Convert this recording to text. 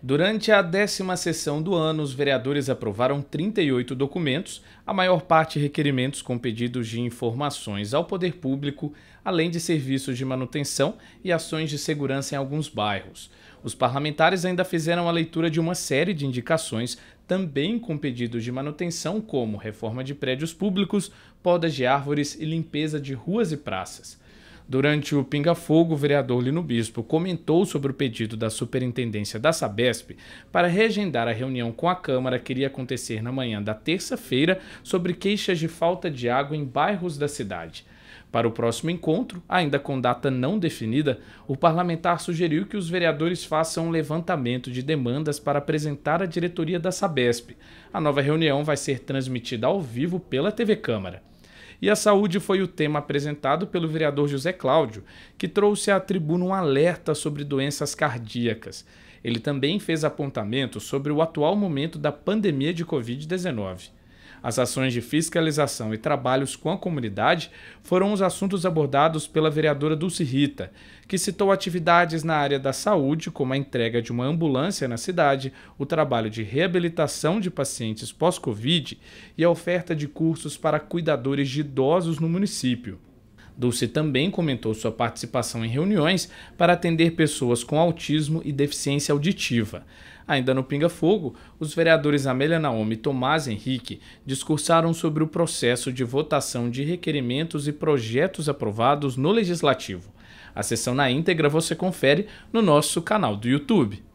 Durante a décima sessão do ano, os vereadores aprovaram 38 documentos, a maior parte requerimentos com pedidos de informações ao poder público, além de serviços de manutenção e ações de segurança em alguns bairros. Os parlamentares ainda fizeram a leitura de uma série de indicações, também com pedidos de manutenção, como reforma de prédios públicos, podas de árvores e limpeza de ruas e praças. Durante o Pinga Fogo, o vereador Lino Bispo comentou sobre o pedido da superintendência da Sabesp para reagendar a reunião com a Câmara que iria acontecer na manhã da terça-feira sobre queixas de falta de água em bairros da cidade. Para o próximo encontro, ainda com data não definida, o parlamentar sugeriu que os vereadores façam um levantamento de demandas para apresentar à diretoria da Sabesp. A nova reunião vai ser transmitida ao vivo pela TV Câmara. E a saúde foi o tema apresentado pelo vereador José Cláudio, que trouxe à tribuna um alerta sobre doenças cardíacas. Ele também fez apontamento sobre o atual momento da pandemia de Covid-19. As ações de fiscalização e trabalhos com a comunidade foram os assuntos abordados pela vereadora Dulce Rita, que citou atividades na área da saúde, como a entrega de uma ambulância na cidade, o trabalho de reabilitação de pacientes pós-Covid e a oferta de cursos para cuidadores de idosos no município. Dulce também comentou sua participação em reuniões para atender pessoas com autismo e deficiência auditiva. Ainda no Pinga Fogo, os vereadores Amélia Naomi e Tomás Henrique discursaram sobre o processo de votação de requerimentos e projetos aprovados no Legislativo. A sessão na íntegra você confere no nosso canal do YouTube.